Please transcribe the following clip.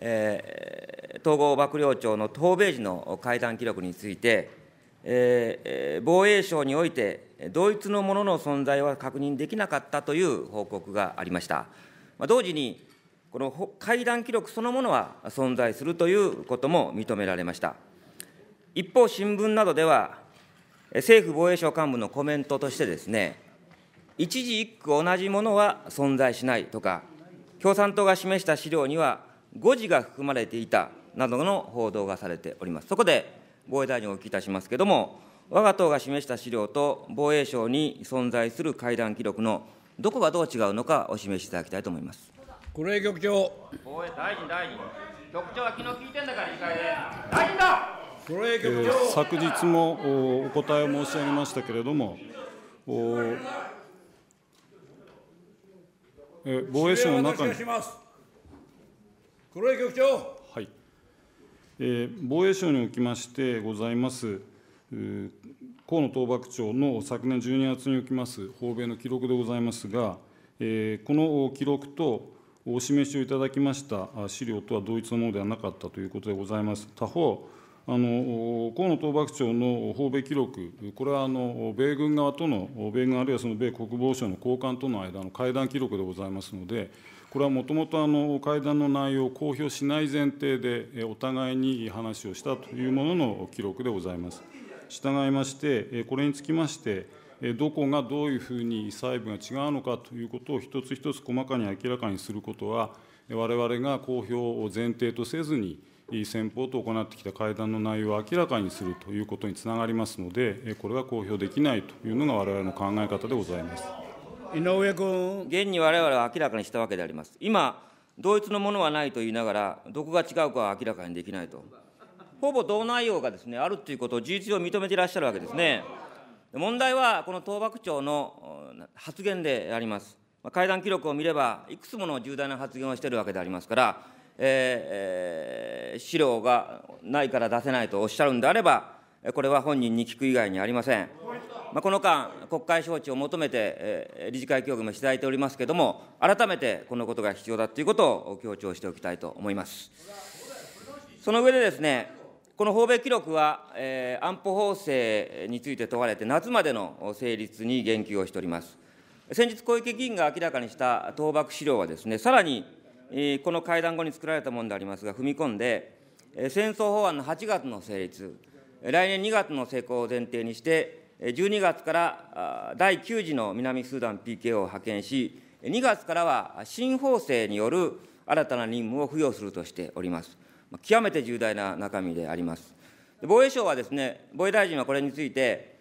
えー、統合幕僚長の答弁時の会談記録について、えー、防衛省において、同一のものの存在は確認できなかったという報告がありました。まあ、同時に、この会談記録そのものは存在するということも認められました。一方、新聞などでは、政府防衛省幹部のコメントとしてですね、一字一句同じものは存在しないとか、共産党が示した資料には誤字が含まれていたなどの報道がされております。そこで防衛大臣をお聞きいたしますけれども、我が党が示した資料と防衛省に存在する会談記録のどこがどう違うのかお示しいただきたいと思います。黒江局長。防衛大臣大臣。局長は昨日聞いてんだから議会で。大臣だ。局長、えー。昨日もお答えを申し上げましたけれども、防衛省の中に。黒井局長。はい。えー、防衛省におきましてございます。河野東幕長の昨年12月におきます訪米の記録でございますが、えー、この記録とお示しをいただきました資料とは同一のものではなかったということでございます。他方、あの河野東幕長の訪米記録、これはあの米軍側との、米軍あるいはその米国防省の高官との間の会談記録でございますので、これはもともと会談の内容を公表しない前提で、お互いに話をしたというものの記録でございます。従いまして、これにつきまして、どこがどういうふうに細部が違うのかということを一つ一つ細かに明らかにすることは、われわれが公表を前提とせずに、先方と行ってきた会談の内容を明らかにするということにつながりますので、これは公表できないというのがわれわれの考え方でございます。井上君。現に我々は明らかにしたわけであります。今、同一のものはないと言いながら、どこが違うかは明らかにできないと。ほぼ同内容がですね、あるということを事実上認めていらっしゃるわけですね。問題は、この東幕長の発言であります。会談記録を見れば、いくつもの重大な発言をしているわけでありますから、えー、資料がないから出せないとおっしゃるんであれば、これは本人に聞く以外にありません。まあ、この間、国会招致を求めて、えー、理事会協議もいただいておりますけれども、改めてこのことが必要だということを強調しておきたいと思います。その上でですね、この訪米記録は、えー、安保法制について問われて、夏までの成立に言及をしております。先日、小池議員が明らかにした倒幕資料はですね、さらに、えー、この会談後に作られたものでありますが、踏み込んで、えー、戦争法案の8月の成立、来年2月の施行を前提にして、12月から第9次の南スーダン PKO を派遣し、2月からは新法制による新たな任務を付与するとしております。極めて重大な中身であります。防衛省はですね、防衛大臣はこれについて、